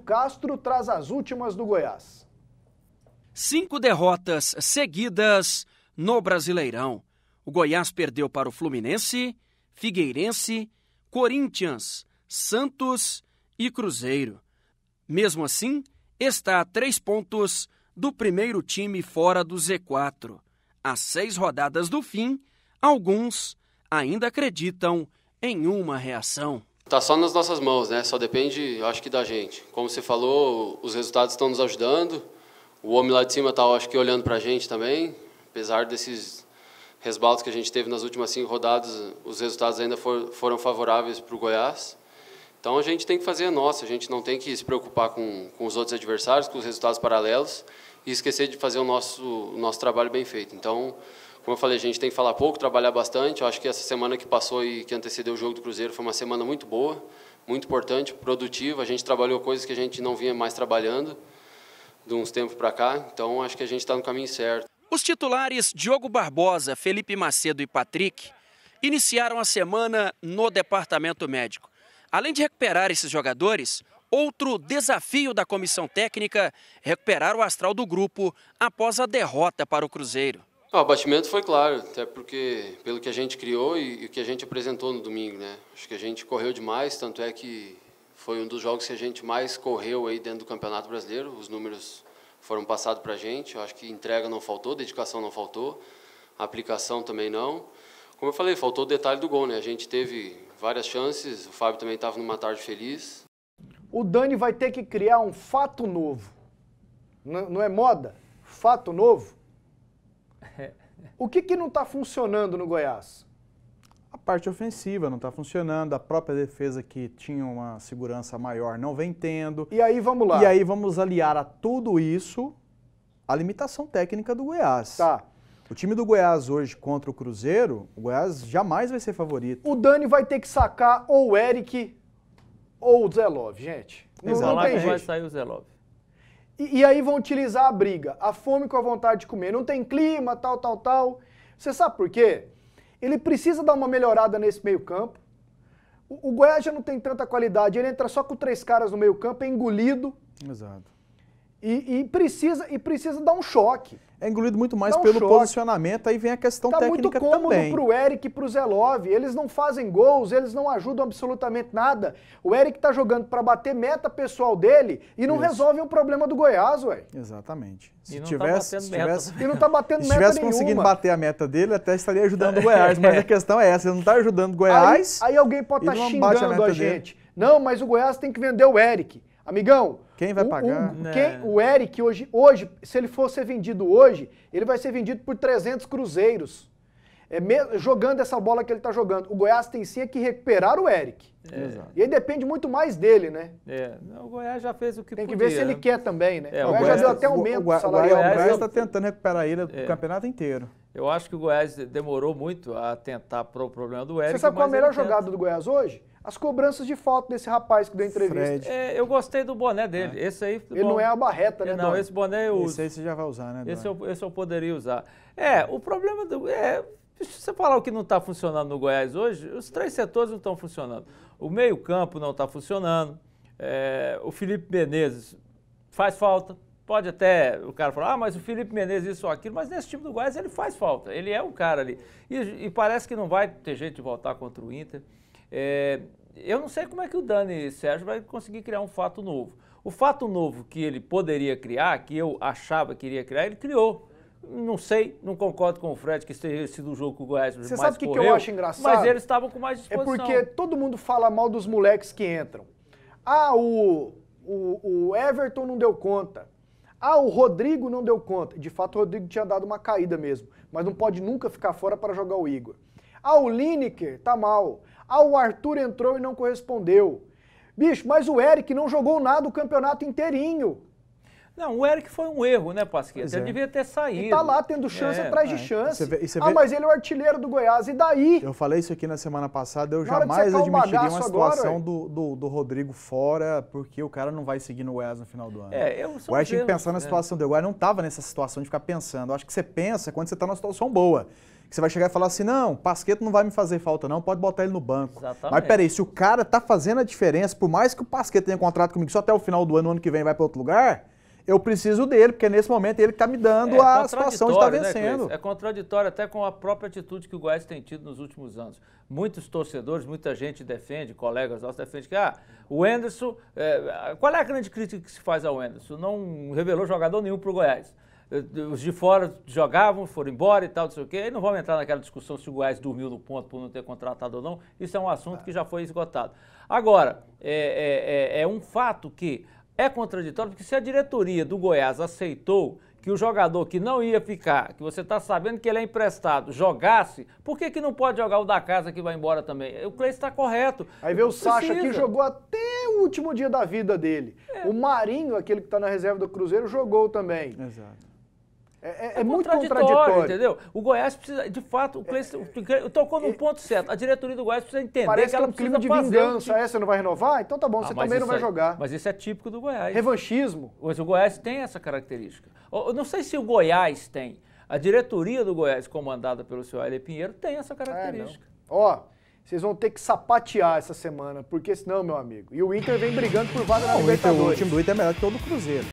Castro traz as últimas do Goiás. Cinco derrotas seguidas no Brasileirão. O Goiás perdeu para o Fluminense, Figueirense, Corinthians, Santos e Cruzeiro. Mesmo assim, está a três pontos do primeiro time fora do Z4. Às seis rodadas do fim, alguns ainda acreditam em uma reação. Está só nas nossas mãos, né? Só depende, eu acho que da gente. Como você falou, os resultados estão nos ajudando. O homem lá de cima está, acho que, olhando para a gente também. Apesar desses resbaldos que a gente teve nas últimas cinco rodadas, os resultados ainda for, foram favoráveis para o Goiás. Então a gente tem que fazer a nossa, a gente não tem que se preocupar com, com os outros adversários, com os resultados paralelos e esquecer de fazer o nosso, o nosso trabalho bem feito. Então, como eu falei, a gente tem que falar pouco, trabalhar bastante. Eu acho que essa semana que passou e que antecedeu o jogo do Cruzeiro foi uma semana muito boa, muito importante, produtiva. A gente trabalhou coisas que a gente não vinha mais trabalhando de uns tempos para cá. Então, acho que a gente está no caminho certo. Os titulares Diogo Barbosa, Felipe Macedo e Patrick iniciaram a semana no departamento médico. Além de recuperar esses jogadores, outro desafio da comissão técnica é recuperar o astral do grupo após a derrota para o Cruzeiro. Ah, o abatimento foi claro, até porque pelo que a gente criou e, e, o que a gente apresentou no domingo, né? Acho que a gente correu demais, tanto é que foi um dos jogos que a gente mais correu aí dentro do Campeonato Brasileiro. Os números foram passados para a gente. Eu acho que entrega não faltou, dedicação não faltou, aplicação também não. Como eu falei, faltou o detalhe do gol, né? A gente teve várias chances, o Fábio também estava numa tarde feliz. O Dani vai ter que criar um fato novo. Não, não é moda? Fato novo? O que, que não está funcionando no Goiás? A parte ofensiva não está funcionando, a própria defesa que tinha uma segurança maior não vem tendo. E aí vamos lá. E aí vamos aliar a tudo isso a limitação técnica do Goiás. Tá. O time do Goiás hoje contra o Cruzeiro, o Goiás jamais vai ser favorito. O Dani vai ter que sacar ou o Eric ou o Zelov, gente. Não, não tem jeito. vai sair o Zelov. E, e aí vão utilizar a briga, a fome com a vontade de comer. Não tem clima, tal, tal, tal. Você sabe por quê? Ele precisa dar uma melhorada nesse meio-campo. O, o Goiás já não tem tanta qualidade, ele entra só com três caras no meio-campo, é engolido. Exato. E, e, precisa, e precisa dar um choque. É engolido muito mais um pelo choque. posicionamento, aí vem a questão tá técnica também. Tá muito cômodo para o Eric e para o Zelov, eles não fazem gols, eles não ajudam absolutamente nada. O Eric tá jogando para bater meta pessoal dele e não Isso. resolve o problema do Goiás, ué. Exatamente. Se e não tá tivesse, tá se tivesse meta. e não tá batendo se tivesse nenhuma. conseguindo bater a meta dele, até estaria ajudando o Goiás, mas a é. questão é essa, ele não tá ajudando o Goiás. Aí, aí alguém pode estar tá xingando a, a gente. Dele. Não, mas o Goiás tem que vender o Eric. Amigão, quem vai o, pagar? O, quem, né. o Eric, hoje, hoje, se ele for ser vendido hoje, ele vai ser vendido por 300 cruzeiros. É, me, jogando essa bola que ele está jogando. O Goiás tem sim é que recuperar o Eric. É. E aí depende muito mais dele, né? É. o Goiás já fez o que Tem que podia, ver se ele né? quer também, né? É, o, Goiás o, Goiás já deu até aumento tá o, o, salarial. O Goiás está tentando recuperar ele é. o campeonato inteiro. Eu acho que o Goiás demorou muito a tentar pro problema do Eric. Você sabe qual é a melhor jogada do Goiás hoje? as cobranças de falta desse rapaz que deu entrevista. É, eu gostei do boné dele. É. Esse aí. Ele não é a barreta, né? Não, esse boné eu uso. Esse aí você já vai usar, né? Esse eu, esse eu poderia usar. É, o problema do. É, se você falar o que não está funcionando no Goiás hoje, os três setores não estão funcionando. O meio-campo não está funcionando. É, o Felipe Menezes faz falta. Pode até o cara falar, ah, mas o Felipe Menezes isso ou aquilo, mas nesse time do Goiás ele faz falta, ele é um cara ali. E, e parece que não vai ter jeito de voltar contra o Inter. É, eu não sei como é que o Dani Sérgio vai conseguir criar um fato novo. O fato novo que ele poderia criar, que eu achava que iria criar, ele criou. Não sei, não concordo com o Fred que teria sido o jogo com o Goiás. Você sabe o que, que, eu acho engraçado? Mas eles estavam com mais disposição. É porque todo mundo fala mal dos moleques que entram. Ah, o, o, o Everton não deu conta. Ah, o Rodrigo não deu conta. De fato, o Rodrigo tinha dado uma caída mesmo, mas não pode nunca ficar fora para jogar o Igor. Ah, o Lineker tá mal. Ah, o Arthur entrou e não correspondeu. Bicho, mas o Eric não jogou nada o campeonato inteirinho. Não, o Eric foi um erro, né, Pasqueta? Ele é. devia ter saído. E tá lá tendo chance é, atrás é. de chance. Vê, ah, vê... Ah, mas ele é o artilheiro do Goiás, e daí? Eu falei isso aqui na semana passada, eu na jamais admitiria uma situação agora, do, do, do, Rodrigo fora, porque o cara não vai seguir no Goiás no final do ano. É, eu sou O Goiás tinha que pensar na é. situação dele, o Goiás, não tava nessa situação de ficar pensando. Eu acho que você pensa quando você tá numa situação boa que você vai chegar e falar assim: não, Pasqueto não vai me fazer falta, não, pode botar ele no banco. Exatamente. Mas peraí, se o cara tá fazendo a diferença, por mais que o Pasqueto tenha contrato comigo só até o final do ano, ano que vem vai para outro lugar, eu preciso dele, porque é nesse momento ele está me dando é, a situação de estar né, tá vencendo. Né, é contraditório até com a própria atitude que o Goiás tem tido nos últimos anos. Muitos torcedores, muita gente defende, colegas nossos defendem que ah, o Enderson. É, qual é a grande crítica que se faz ao Enderson? Não revelou jogador nenhum para o Goiás. É, os de fora jogavam, foram embora e tal, não sei o quê. E não vamos entrar naquela discussão se o Goiás dormiu no ponto por não ter contratado ou não. Isso é um assunto tá. que já foi esgotado. Agora, é, é, é um fato que é contraditório, porque se a diretoria do Goiás aceitou que o jogador que não ia ficar, que você está sabendo que ele é emprestado, jogasse, por que, que não pode jogar o da casa que vai embora também? O Cleiton está correto. Aí vê o Sacha que jogou até o último dia da vida dele. É. O Marinho, aquele que está na reserva do Cruzeiro, jogou também. Exato. É, é, é, é muito contraditório, contraditório, entendeu? O Goiás precisa, de fato, é, o é, tocou no ponto certo. A diretoria do Goiás precisa entender Parece que ela que é um clima de vingança. Um você não vai renovar? Então tá bom, ah, você também não vai jogar. Mas isso é típico do Goiás. Revanchismo. Mas o Goiás tem essa característica. Eu não sei se o Goiás tem. A diretoria do Goiás, comandada pelo senhor Aile Pinheiro, tem essa característica. Ó, vocês vão ter que sapatear essa semana, porque senão, meu amigo. E o Inter vem brigando por vaga não, na Libertadores. O, o time do Inter é melhor que todo o Cruzeiro.